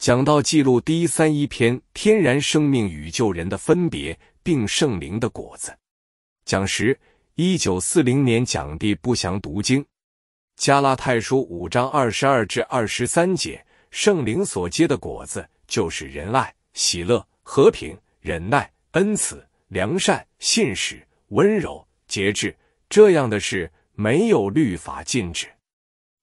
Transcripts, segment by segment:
讲到记录第一三一篇天然生命与救人的分别，并圣灵的果子。讲时，一九四零年讲地不祥读经，加拉太书五章二十二至二十三节，圣灵所结的果子就是仁爱、喜乐、和平、忍耐、恩慈、良善、信使、温柔、节制，这样的事没有律法禁止。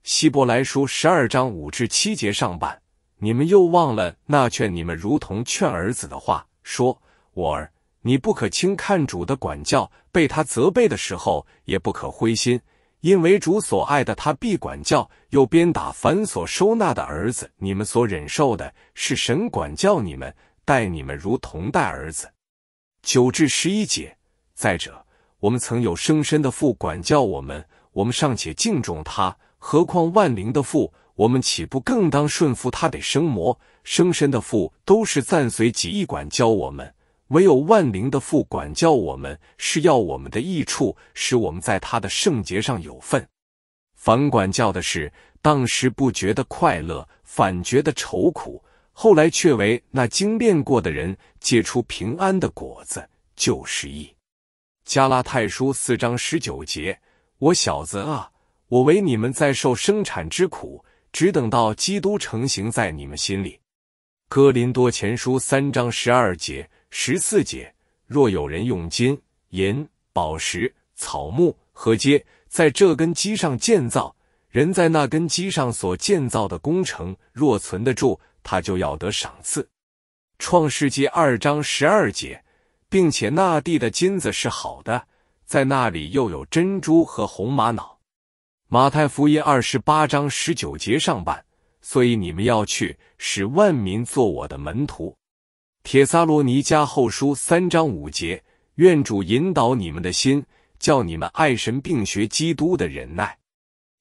希伯来书十二章五至七节上半。你们又忘了那劝你们如同劝儿子的话，说：我儿，你不可轻看主的管教，被他责备的时候，也不可灰心，因为主所爱的，他必管教，又鞭打凡所收纳的儿子。你们所忍受的，是神管教你们，待你们如同待儿子。九至十一节。再者，我们曾有生身的父管教我们，我们尚且敬重他，何况万灵的父？我们岂不更当顺服他？得生魔？生身的父都是暂随几义管教我们，唯有万灵的父管教我们，是要我们的益处，使我们在他的圣洁上有份。反管教的是，当时不觉得快乐，反觉得愁苦；后来却为那精炼过的人结出平安的果子，就是义。加拉太书四章十九节：我小子啊，我为你们在受生产之苦。只等到基督成形在你们心里。哥林多前书三章十二节、十四节：若有人用金银、宝石、草木和街，在这根基上建造，人在那根基上所建造的工程，若存得住，他就要得赏赐。创世纪二章十二节，并且那地的金子是好的，在那里又有珍珠和红玛瑙。马太福音二十八章十九节上半，所以你们要去，使万民做我的门徒。铁萨罗尼迦后书三章五节，愿主引导你们的心，叫你们爱神并学基督的忍耐。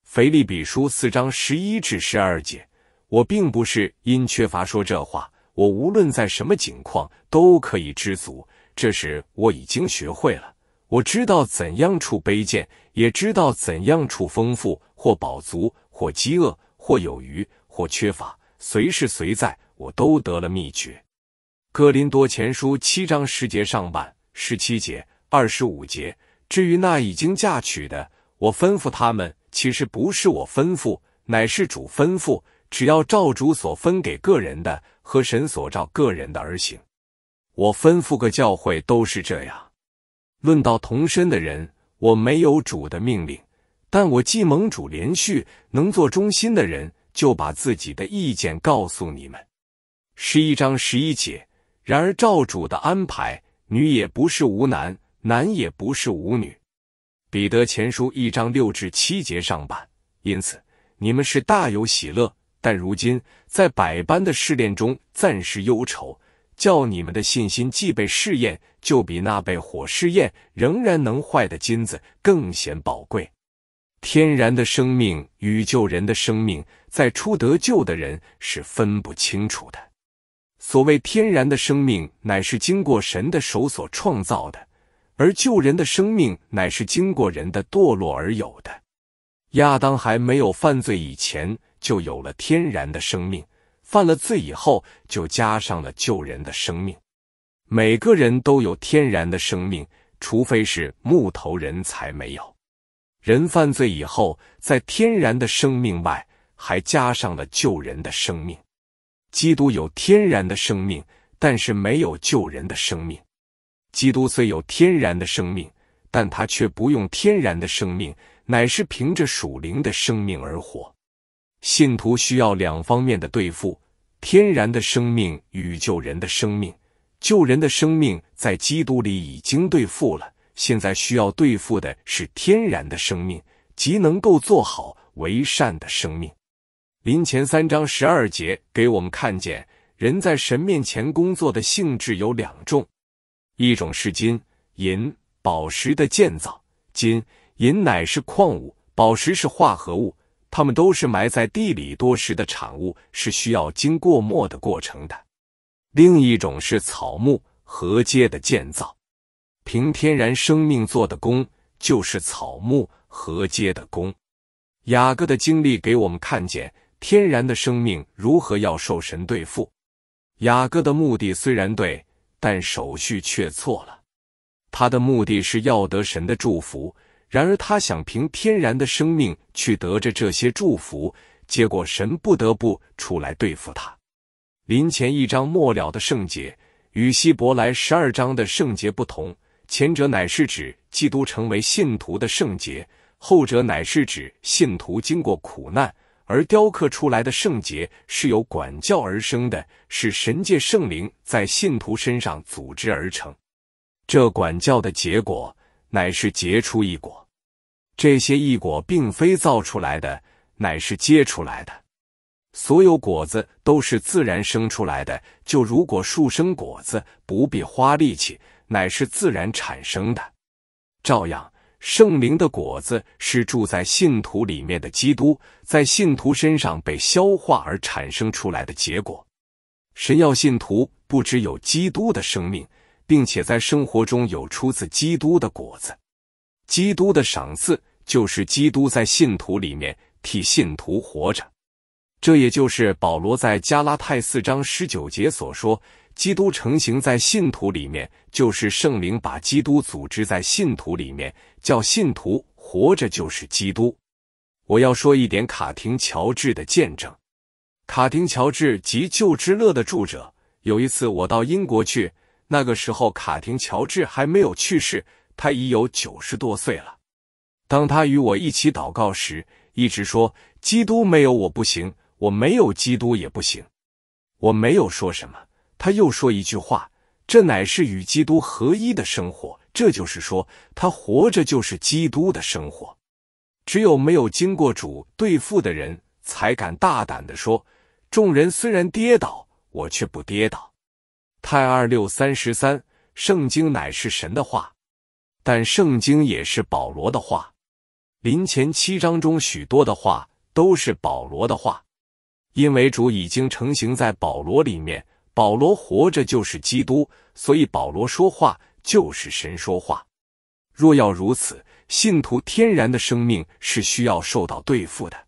腓利比书四章十一至十二节，我并不是因缺乏说这话，我无论在什么境况都可以知足，这是我已经学会了。我知道怎样处卑贱，也知道怎样处丰富；或饱足，或饥饿；或有余，或缺乏。随时随在，我都得了秘诀。哥林多前书七章十节上半，十七节、二十五节。至于那已经嫁娶的，我吩咐他们，其实不是我吩咐，乃是主吩咐。只要照主所分给个人的和神所照个人的而行。我吩咐个教会都是这样。论到同身的人，我没有主的命令，但我既蒙主连续能做中心的人，就把自己的意见告诉你们。十一章十一节。然而照主的安排，女也不是无男，男也不是无女。彼得前书一章六至七节上半。因此你们是大有喜乐，但如今在百般的试炼中暂时忧愁。叫你们的信心既被试验，就比那被火试验仍然能坏的金子更显宝贵。天然的生命与救人的生命，在初得救的人是分不清楚的。所谓天然的生命，乃是经过神的手所创造的；而救人的生命，乃是经过人的堕落而有的。亚当还没有犯罪以前，就有了天然的生命。犯了罪以后，就加上了救人的生命。每个人都有天然的生命，除非是木头人才没有。人犯罪以后，在天然的生命外，还加上了救人的生命。基督有天然的生命，但是没有救人的生命。基督虽有天然的生命，但他却不用天然的生命，乃是凭着属灵的生命而活。信徒需要两方面的对付：天然的生命与救人的生命。救人的生命在基督里已经对付了，现在需要对付的是天然的生命，即能够做好为善的生命。临前三章十二节给我们看见，人在神面前工作的性质有两种，一种是金、银、宝石的建造，金、银乃是矿物，宝石是化合物。它们都是埋在地里多时的产物，是需要经过磨的过程的。另一种是草木合接的建造，凭天然生命做的工，就是草木合接的工。雅各的经历给我们看见，天然的生命如何要受神对付。雅各的目的虽然对，但手续却错了。他的目的是要得神的祝福。然而，他想凭天然的生命去得着这些祝福，结果神不得不出来对付他。临前一章末了的圣洁，与希伯来十二章的圣洁不同，前者乃是指基督成为信徒的圣洁，后者乃是指信徒经过苦难而雕刻出来的圣洁，是由管教而生的，是神界圣灵在信徒身上组织而成。这管教的结果。乃是结出一果，这些异果并非造出来的，乃是结出来的。所有果子都是自然生出来的。就如果树生果子，不必花力气，乃是自然产生的。照样，圣灵的果子是住在信徒里面的基督，在信徒身上被消化而产生出来的结果。神要信徒不只有基督的生命。并且在生活中有出自基督的果子，基督的赏赐就是基督在信徒里面替信徒活着。这也就是保罗在加拉太四章十九节所说：“基督成型在信徒里面，就是圣灵把基督组织在信徒里面，叫信徒活着就是基督。”我要说一点卡廷乔治的见证。卡廷乔治及救之乐的住者，有一次我到英国去。那个时候，卡廷乔治还没有去世，他已有九十多岁了。当他与我一起祷告时，一直说：“基督没有我不行，我没有基督也不行。”我没有说什么，他又说一句话：“这乃是与基督合一的生活。”这就是说，他活着就是基督的生活。只有没有经过主对付的人，才敢大胆地说：“众人虽然跌倒，我却不跌倒。”太二六三十三，圣经乃是神的话，但圣经也是保罗的话。临前七章中许多的话都是保罗的话，因为主已经成型在保罗里面，保罗活着就是基督，所以保罗说话就是神说话。若要如此，信徒天然的生命是需要受到对付的。